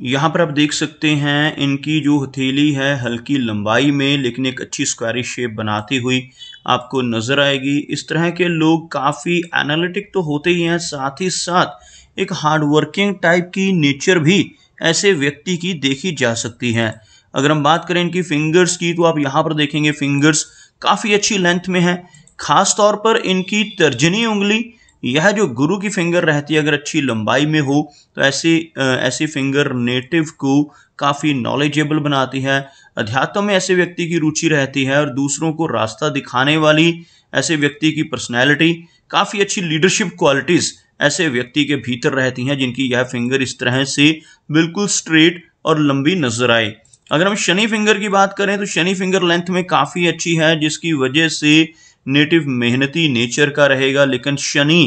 यहाँ पर आप देख सकते हैं इनकी जो हथेली है हल्की लंबाई में लेकिन एक अच्छी स्क्वायरी शेप बनाती हुई आपको नज़र आएगी इस तरह के लोग काफ़ी एनालिटिक तो होते ही हैं साथ ही साथ एक हार्डवर्किंग टाइप की नेचर भी ऐसे व्यक्ति की देखी जा सकती है अगर हम बात करें इनकी फिंगर्स की तो आप यहाँ पर देखेंगे फिंगर्स काफ़ी अच्छी लेंथ में है ख़ास तौर पर इनकी तर्जनी उंगली यह जो गुरु की फिंगर रहती है अगर अच्छी लंबाई में हो तो ऐसी ऐसी फिंगर नेटिव को काफ़ी नॉलेजेबल बनाती है अध्यात्म में ऐसे व्यक्ति की रुचि रहती है और दूसरों को रास्ता दिखाने वाली ऐसे व्यक्ति की पर्सनैलिटी काफ़ी अच्छी लीडरशिप क्वालिटीज़ ऐसे व्यक्ति के भीतर रहती हैं जिनकी यह फिंगर इस तरह से बिल्कुल स्ट्रेट और लंबी नजर आए अगर हम शनि फिंगर की बात करें तो शनि फिंगर लेंथ में काफ़ी अच्छी है जिसकी वजह से नेटिव मेहनती नेचर का रहेगा लेकिन शनि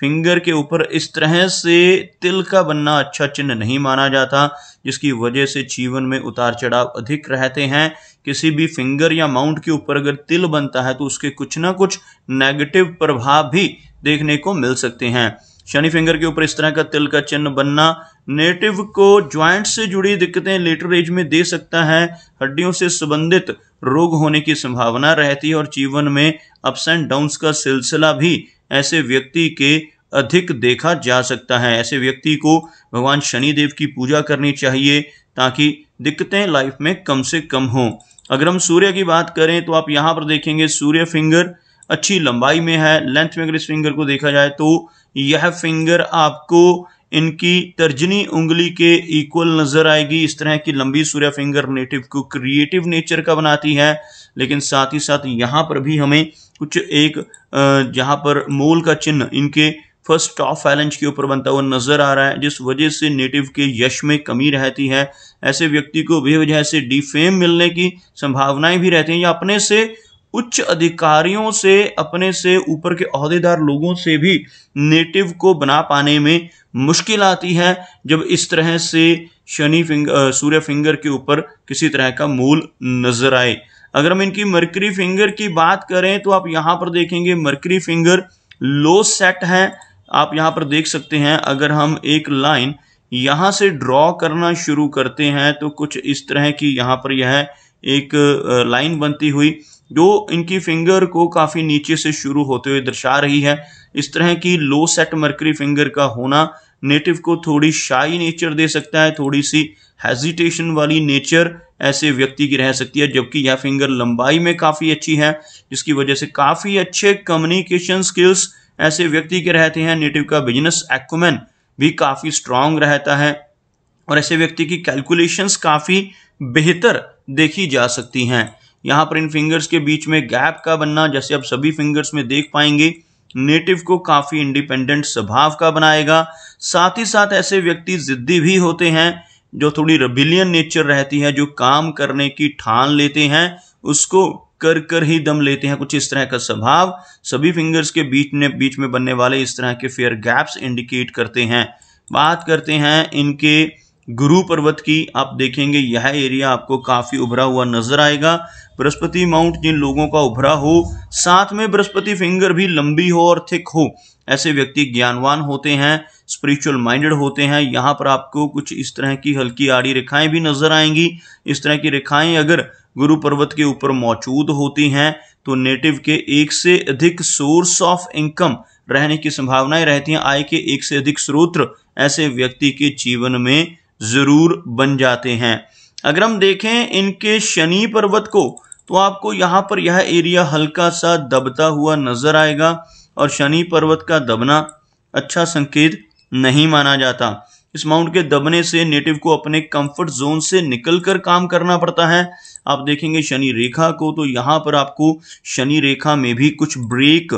फिंगर के ऊपर इस तरह से तिल का बनना अच्छा चिन्ह नहीं माना जाता जिसकी वजह से जीवन में उतार चढ़ाव अधिक रहते हैं किसी भी फिंगर या माउंट के ऊपर अगर तिल बनता है तो उसके कुछ ना कुछ नेगेटिव प्रभाव भी देखने को मिल सकते हैं शनि फिंगर के ऊपर इस तरह का तिल का चिन्ह बनना नेटिव को ज्वाइंट से जुड़ी दिक्कतें लेटर एज में दे सकता है हड्डियों से संबंधित रोग होने की संभावना रहती है और जीवन में अप्स एंड डाउन्स का सिलसिला भी ऐसे व्यक्ति के अधिक देखा जा सकता है ऐसे व्यक्ति को भगवान शनिदेव की पूजा करनी चाहिए ताकि दिक्कतें लाइफ में कम से कम हों अगर हम सूर्य की बात करें तो आप यहाँ पर देखेंगे सूर्य फिंगर अच्छी लंबाई में है लेंथ में अगर इस फिंगर को देखा जाए तो यह फिंगर आपको इनकी तर्जनी उंगली के इक्वल नज़र आएगी इस तरह की लंबी सूर्य फिंगर नेटिव को क्रिएटिव नेचर का बनाती है लेकिन साथ ही साथ यहाँ पर भी हमें कुछ एक जहाँ पर मोल का चिन्ह इनके फर्स्ट टॉप फैलेंज के ऊपर बनता हुआ नजर आ रहा है जिस वजह से नेटिव के यश में कमी रहती है ऐसे व्यक्ति को बेवजह से डिफेम मिलने की संभावनाएं भी रहती हैं या अपने से उच्च अधिकारियों से अपने से ऊपर के अहदेदार लोगों से भी नेटिव को बना पाने में मुश्किल आती है जब इस तरह से शनि फिंगर सूर्य फिंगर के ऊपर किसी तरह का मूल नजर आए अगर हम इनकी मरकरी फिंगर की बात करें तो आप यहाँ पर देखेंगे मरकरी फिंगर लो सेट है आप यहाँ पर देख सकते हैं अगर हम एक लाइन यहाँ से ड्रॉ करना शुरू करते हैं तो कुछ इस तरह की यहाँ पर यह एक लाइन बनती हुई जो इनकी फिंगर को काफ़ी नीचे से शुरू होते हुए दर्शा रही है इस तरह की लो सेट मर्करी फिंगर का होना नेटिव को थोड़ी शाई नेचर दे सकता है थोड़ी सी हेजिटेशन वाली नेचर ऐसे व्यक्ति की रह सकती है जबकि यह फिंगर लंबाई में काफ़ी अच्छी है जिसकी वजह से काफ़ी अच्छे कम्युनिकेशन स्किल्स ऐसे व्यक्ति के रहते हैं नेटिव का बिजनेस एक्मैन भी काफ़ी स्ट्रांग रहता है और ऐसे व्यक्ति की कैलकुलेशंस काफ़ी बेहतर देखी जा सकती हैं यहाँ पर इन फिंगर्स के बीच में गैप का बनना जैसे आप सभी फिंगर्स में देख पाएंगे नेटिव को काफ़ी इंडिपेंडेंट स्वभाव का बनाएगा साथ ही साथ ऐसे व्यक्ति जिद्दी भी होते हैं जो थोड़ी रबिलियन नेचर रहती है जो काम करने की ठान लेते हैं उसको कर कर ही दम लेते हैं कुछ इस तरह का स्वभाव सभी फिंगर्स के बीच में बीच में बनने वाले इस तरह के फेयर गैप्स इंडिकेट करते हैं बात करते हैं इनके गुरु पर्वत की आप देखेंगे यह एरिया आपको काफ़ी उभरा हुआ नजर आएगा बृहस्पति माउंट जिन लोगों का उभरा हो साथ में बृहस्पति फिंगर भी लंबी हो और थिक हो ऐसे व्यक्ति ज्ञानवान होते हैं स्पिरिचुअल माइंडेड होते हैं यहाँ पर आपको कुछ इस तरह की हल्की आड़ी रेखाएं भी नजर आएंगी इस तरह की रेखाएं अगर गुरु पर्वत के ऊपर मौजूद होती हैं तो नेटिव के एक से अधिक सोर्स ऑफ इनकम रहने की संभावनाएं रहती हैं आय के एक से अधिक स्रोत ऐसे व्यक्ति के जीवन में ज़रूर बन जाते हैं अगर हम देखें इनके शनि पर्वत को तो आपको यहाँ पर यह एरिया हल्का सा दबता हुआ नज़र आएगा और शनि पर्वत का दबना अच्छा संकेत नहीं माना जाता इस माउंट के दबने से नेटिव को अपने कंफर्ट जोन से निकलकर काम करना पड़ता है आप देखेंगे शनि रेखा को तो यहाँ पर आपको शनि रेखा में भी कुछ ब्रेक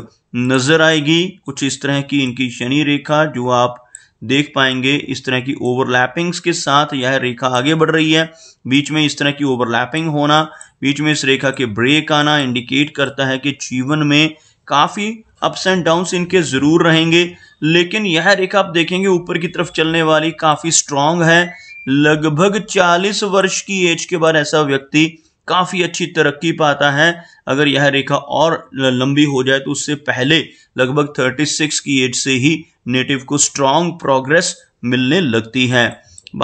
नजर आएगी कुछ इस तरह की इनकी शनि रेखा जो आप देख पाएंगे इस तरह की ओवरलैपिंग्स के साथ यह रेखा आगे बढ़ रही है बीच में इस तरह की ओवरलैपिंग होना बीच में इस रेखा के ब्रेक आना इंडिकेट करता है कि जीवन में काफ़ी अप्स एंड डाउन्स इनके ज़रूर रहेंगे लेकिन यह रेखा आप देखेंगे ऊपर की तरफ चलने वाली काफ़ी स्ट्रांग है लगभग 40 वर्ष की एज के बाद ऐसा व्यक्ति काफ़ी अच्छी तरक्की पाता है अगर यह रेखा और लंबी हो जाए तो उससे पहले लगभग 36 की एज से ही नेटिव को स्ट्रांग प्रोग्रेस मिलने लगती है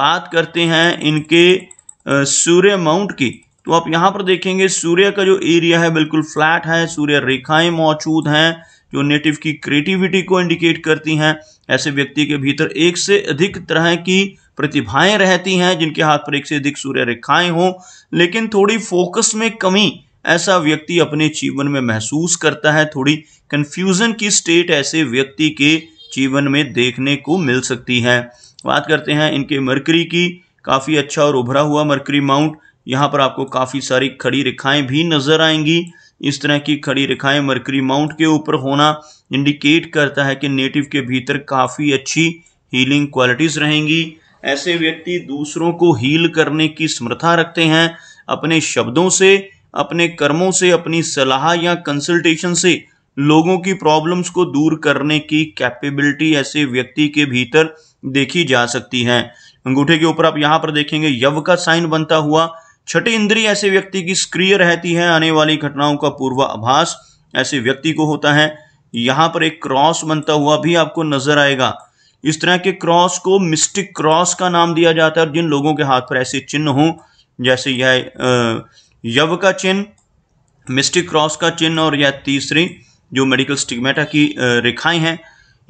बात करते हैं इनके सूर्य माउंट की तो आप यहाँ पर देखेंगे सूर्य का जो एरिया है बिल्कुल फ्लैट है सूर्य रेखाएं मौजूद हैं जो नेटिव की क्रिएटिविटी को इंडिकेट करती हैं ऐसे व्यक्ति के भीतर एक से अधिक तरह की प्रतिभाएं रहती हैं जिनके हाथ पर एक से अधिक सूर्य रेखाएं हों लेकिन थोड़ी फोकस में कमी ऐसा व्यक्ति अपने जीवन में महसूस करता है थोड़ी कन्फ्यूज़न की स्टेट ऐसे व्यक्ति के जीवन में देखने को मिल सकती है बात करते हैं इनके मरकरी की काफ़ी अच्छा और उभरा हुआ मरकरी माउंट यहाँ पर आपको काफ़ी सारी खड़ी रेखाएं भी नज़र आएंगी इस तरह की खड़ी रेखाएं मरकरी माउंट के ऊपर होना इंडिकेट करता है कि नेटिव के भीतर काफ़ी अच्छी हीलिंग क्वालिटीज़ रहेंगी ऐसे व्यक्ति दूसरों को हील करने की समर्था रखते हैं अपने शब्दों से अपने कर्मों से अपनी सलाह या कंसल्टेशन से लोगों की प्रॉब्लम्स को दूर करने की कैपेबिलिटी ऐसे व्यक्ति के भीतर देखी जा सकती है अंगूठे के ऊपर आप यहाँ पर देखेंगे यव का साइन बनता हुआ छठी इंद्री ऐसे व्यक्ति की स्क्रिय रहती है आने वाली घटनाओं का पूर्वाभास ऐसे व्यक्ति को होता है यहाँ पर एक क्रॉस बनता हुआ भी आपको नजर आएगा इस तरह के क्रॉस को मिस्टिक क्रॉस का नाम दिया जाता है और जिन लोगों के हाथ पर ऐसे चिन्ह हो जैसे यह यव का चिन्ह मिस्टिक क्रॉस का चिन्ह और यह तीसरी जो मेडिकल स्टिग्मेटा की रेखाएं हैं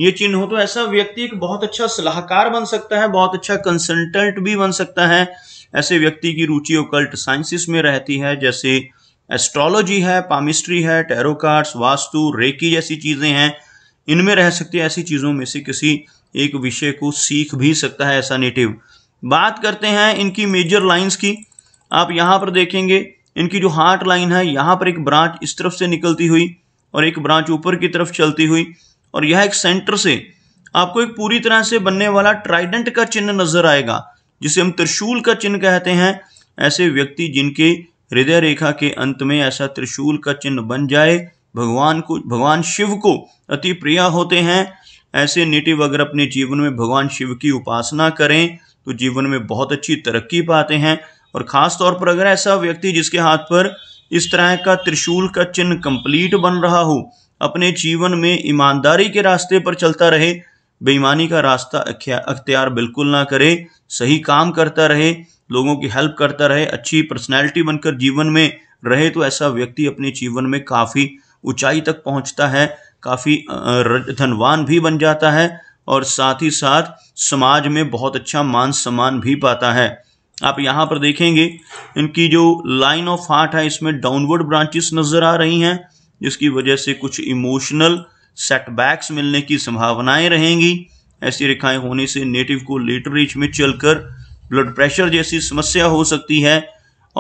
ये चिन्ह हो तो ऐसा व्यक्ति एक बहुत अच्छा सलाहकार बन सकता है बहुत अच्छा कंसल्टेंट भी बन सकता है ऐसे व्यक्ति की रुचि ओकल्ट साइंसिस में रहती है जैसे एस्ट्रोलॉजी है पामिस्ट्री है टेरोकार्ड्स वास्तु रेकी जैसी चीज़ें हैं इनमें रह सकती है ऐसी चीज़ों में से किसी एक विषय को सीख भी सकता है ऐसा नेटिव बात करते हैं इनकी मेजर लाइंस की आप यहाँ पर देखेंगे इनकी जो हार्ट लाइन है यहाँ पर एक ब्रांच इस तरफ से निकलती हुई और एक ब्रांच ऊपर की तरफ चलती हुई और यह एक सेंटर से आपको एक पूरी तरह से बनने वाला ट्राइडेंट का चिन्ह नजर आएगा जिसे हम त्रिशूल का चिन्ह कहते हैं ऐसे व्यक्ति जिनके हृदय रेखा के अंत में ऐसा त्रिशूल का चिन्ह बन जाए भगवान को भगवान शिव को अति प्रिय होते हैं ऐसे नेटिव अगर अपने जीवन में भगवान शिव की उपासना करें तो जीवन में बहुत अच्छी तरक्की पाते हैं और ख़ास तौर पर अगर ऐसा व्यक्ति जिसके हाथ पर इस तरह का त्रिशूल का चिन्ह कंप्लीट बन रहा हो अपने जीवन में ईमानदारी के रास्ते पर चलता रहे बेईमानी का रास्ता अख्तियार बिल्कुल ना करे सही काम करता रहे लोगों की हेल्प करता रहे अच्छी पर्सनैलिटी बनकर जीवन में रहे तो ऐसा व्यक्ति अपने जीवन में काफ़ी ऊंचाई तक पहुंचता है काफ़ी धनवान भी बन जाता है और साथ ही साथ समाज में बहुत अच्छा मान सम्मान भी पाता है आप यहाँ पर देखेंगे इनकी जो लाइन ऑफ हार्ट है इसमें डाउनवर्ड ब्रांचेस नज़र आ रही हैं जिसकी वजह से कुछ इमोशनल सेटबैक्स मिलने की संभावनाएं रहेंगी ऐसी रेखाएं होने से नेटिव को लेटर रीच में चलकर ब्लड प्रेशर जैसी समस्या हो सकती है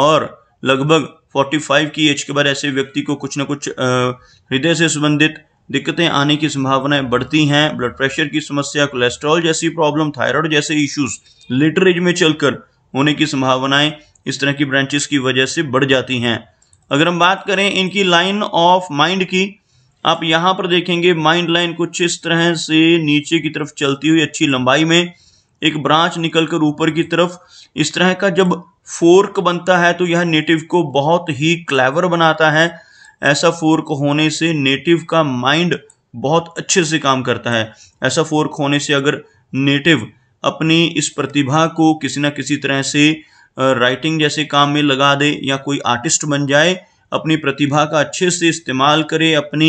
और लगभग 45 की एज के बाद ऐसे व्यक्ति को कुछ ना कुछ हृदय से संबंधित दिक्कतें आने की संभावनाएं बढ़ती हैं ब्लड प्रेशर की समस्या कोलेस्ट्रॉल जैसी प्रॉब्लम थायराइड जैसे इश्यूज लेटर एज में चलकर होने की संभावनाएं इस तरह की ब्रांचेस की वजह से बढ़ जाती हैं अगर हम बात करें इनकी लाइन ऑफ माइंड की आप यहाँ पर देखेंगे माइंड लाइन कुछ इस तरह से नीचे की तरफ चलती हुई अच्छी लंबाई में एक ब्रांच निकलकर ऊपर की तरफ इस तरह का जब फोर्क बनता है तो यह नेटिव को बहुत ही क्लेवर बनाता है ऐसा फोर्क होने से नेटिव का माइंड बहुत अच्छे से काम करता है ऐसा फोर्क होने से अगर नेटिव अपनी इस प्रतिभा को किसी ना किसी तरह से राइटिंग जैसे काम में लगा दे या कोई आर्टिस्ट बन जाए अपनी प्रतिभा का अच्छे से इस्तेमाल करे अपनी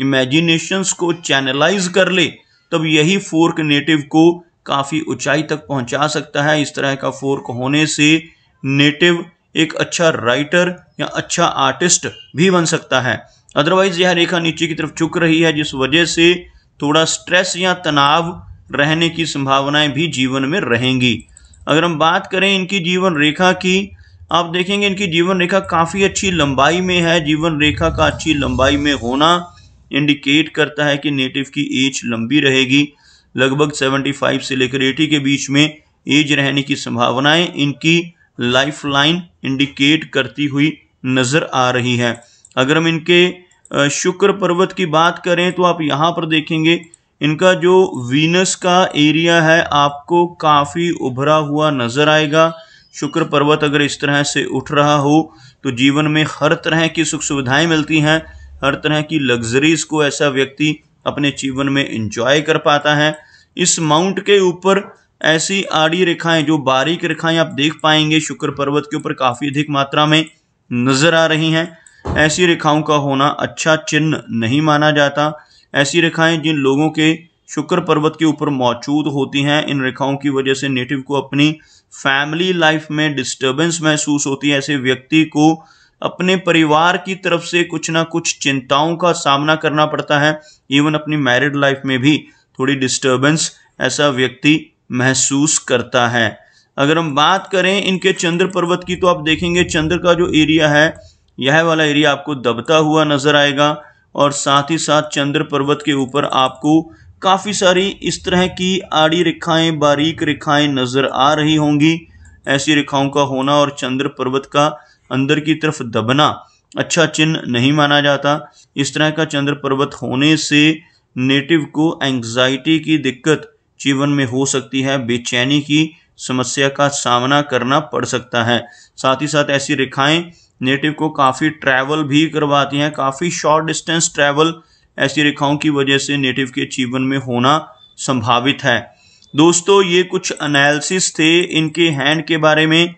इमेजिनेशंस को चैनलाइज कर ले तब यही फोर्क नेटिव को काफ़ी ऊंचाई तक पहुंचा सकता है इस तरह का फोर्क होने से नेटिव एक अच्छा राइटर या अच्छा आर्टिस्ट भी बन सकता है अदरवाइज यह रेखा नीचे की तरफ चुक रही है जिस वजह से थोड़ा स्ट्रेस या तनाव रहने की संभावनाएं भी जीवन में रहेंगी अगर हम बात करें इनकी जीवन रेखा की आप देखेंगे इनकी जीवन रेखा काफ़ी अच्छी लंबाई में है जीवन रेखा का अच्छी लंबाई में होना इंडिकेट करता है कि नेटिव की एज लंबी रहेगी लगभग 75 से लेकर 80 के बीच में एज रहने की संभावनाएं इनकी लाइफलाइन इंडिकेट करती हुई नज़र आ रही है अगर हम इनके शुक्र पर्वत की बात करें तो आप यहाँ पर देखेंगे इनका जो वीनस का एरिया है आपको काफ़ी उभरा हुआ नज़र आएगा शुक्र पर्वत अगर इस तरह से उठ रहा हो तो जीवन में हर तरह की सुख सुविधाएं मिलती हैं हर तरह की लग्जरीज को ऐसा व्यक्ति अपने जीवन में इंजॉय कर पाता है इस माउंट के ऊपर ऐसी आड़ी रेखाएं जो बारीक रेखाएं आप देख पाएंगे शुक्र पर्वत के ऊपर काफ़ी अधिक मात्रा में नज़र आ रही हैं ऐसी रेखाओं का होना अच्छा चिन्ह नहीं माना जाता ऐसी रेखाएं जिन लोगों के शुक्र पर्वत के ऊपर मौजूद होती हैं इन रेखाओं की वजह से नेटिव को अपनी फैमिली लाइफ में डिस्टर्बेंस महसूस होती है ऐसे व्यक्ति को अपने परिवार की तरफ से कुछ ना कुछ चिंताओं का सामना करना पड़ता है इवन अपनी मैरिड लाइफ में भी थोड़ी डिस्टर्बेंस ऐसा व्यक्ति महसूस करता है अगर हम बात करें इनके चंद्र पर्वत की तो आप देखेंगे चंद्र का जो एरिया है यह वाला एरिया आपको दबता हुआ नज़र आएगा और साथ ही साथ चंद्र पर्वत के ऊपर आपको काफ़ी सारी इस तरह की आड़ी रेखाएं बारीक रेखाएं नज़र आ रही होंगी ऐसी रेखाओं का होना और चंद्र पर्वत का अंदर की तरफ दबना अच्छा चिन्ह नहीं माना जाता इस तरह का चंद्र पर्वत होने से नेटिव को एंग्जाइटी की दिक्कत जीवन में हो सकती है बेचैनी की समस्या का सामना करना पड़ सकता है साथ ही साथ ऐसी रेखाएं नेटिव को काफ़ी ट्रैवल भी करवाती हैं काफ़ी शॉर्ट डिस्टेंस ट्रैवल ऐसी रेखाओं की वजह से नेटिव के जीवन में होना संभावित है दोस्तों ये कुछ एनालिसिस थे इनके हैंड के बारे में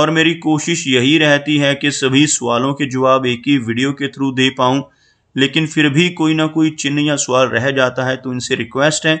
और मेरी कोशिश यही रहती है कि सभी सवालों के जवाब एक ही वीडियो के थ्रू दे पाऊँ लेकिन फिर भी कोई ना कोई चिन्ह या सवाल रह जाता है तो इनसे रिक्वेस्ट है